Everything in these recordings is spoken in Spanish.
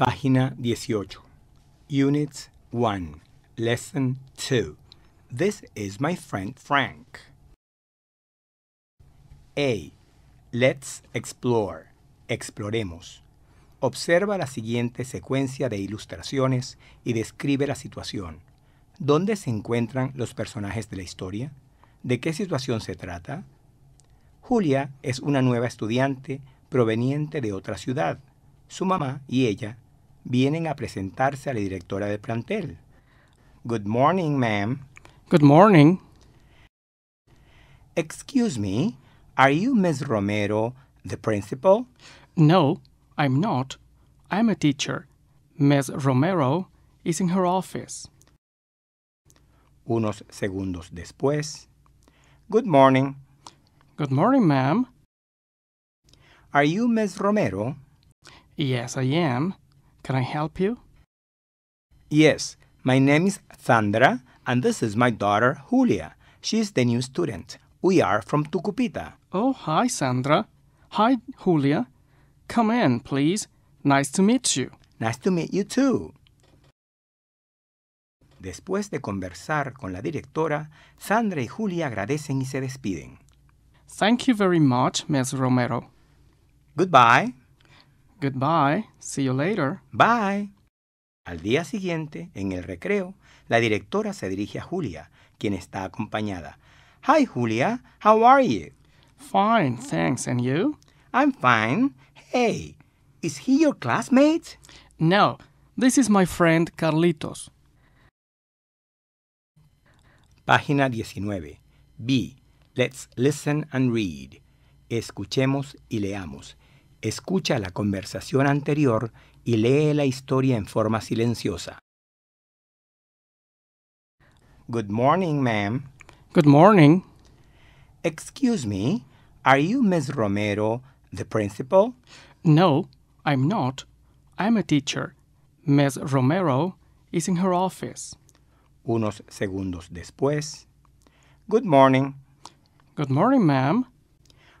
Página 18. Unit 1. Lesson 2. This is my friend Frank. A. Let's explore. Exploremos. Observa la siguiente secuencia de ilustraciones y describe la situación. ¿Dónde se encuentran los personajes de la historia? ¿De qué situación se trata? Julia es una nueva estudiante proveniente de otra ciudad. Su mamá y ella vienen a presentarse a la directora de plantel. Good morning, ma'am. Good morning. Excuse me, are you Miss Romero, the principal? No, I'm not. I'm a teacher. Miss Romero is in her office. Unos segundos después. Good morning. Good morning, ma'am. Are you Miss Romero? Yes, I am. Can I help you? Yes, my name is Sandra, and this is my daughter Julia. She is the new student. We are from Tucupita. Oh, hi, Sandra. Hi, Julia. Come in, please. Nice to meet you. Nice to meet you too. Después de conversar con la directora, Sandra y Julia agradecen y se despiden. Thank you very much, Ms. Romero. Goodbye. Goodbye. See you later. Bye. Al día siguiente, en el recreo, la directora se dirige a Julia, quien está acompañada. Hi, Julia. How are you? Fine, thanks. And you? I'm fine. Hey, is he your classmate? No, this is my friend Carlitos. Página 19. B. Let's listen and read. Escuchemos y leamos. Escucha la conversación anterior y lee la historia en forma silenciosa. Good morning, ma'am. Good morning. Excuse me, are you Miss Romero, the principal? No, I'm not. I'm a teacher. Miss Romero is in her office. Unos segundos después. Good morning. Good morning, ma'am.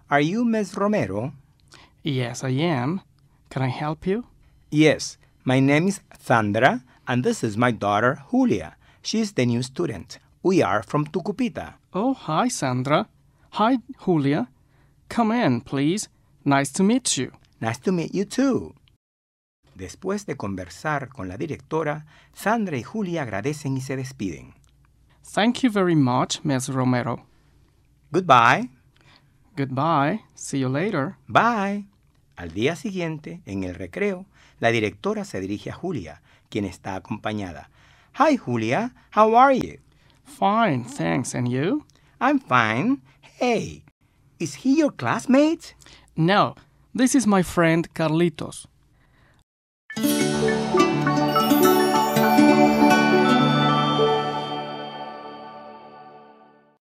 Are you Miss Romero? Yes, I am. Can I help you? Yes, my name is Sandra, and this is my daughter Julia. She is the new student. We are from Tucupita. Oh, hi, Sandra. Hi, Julia. Come in, please. Nice to meet you. Nice to meet you too. Después de conversar con la directora, Sandra y Julia agradecen y se despiden. Thank you very much, Ms. Romero. Goodbye. Goodbye. See you later. Bye. Al día siguiente, en el recreo, la directora se dirige a Julia, quien está acompañada. Hi, Julia. How are you? Fine, thanks. And you? I'm fine. Hey, is he your classmate? No, this is my friend Carlitos.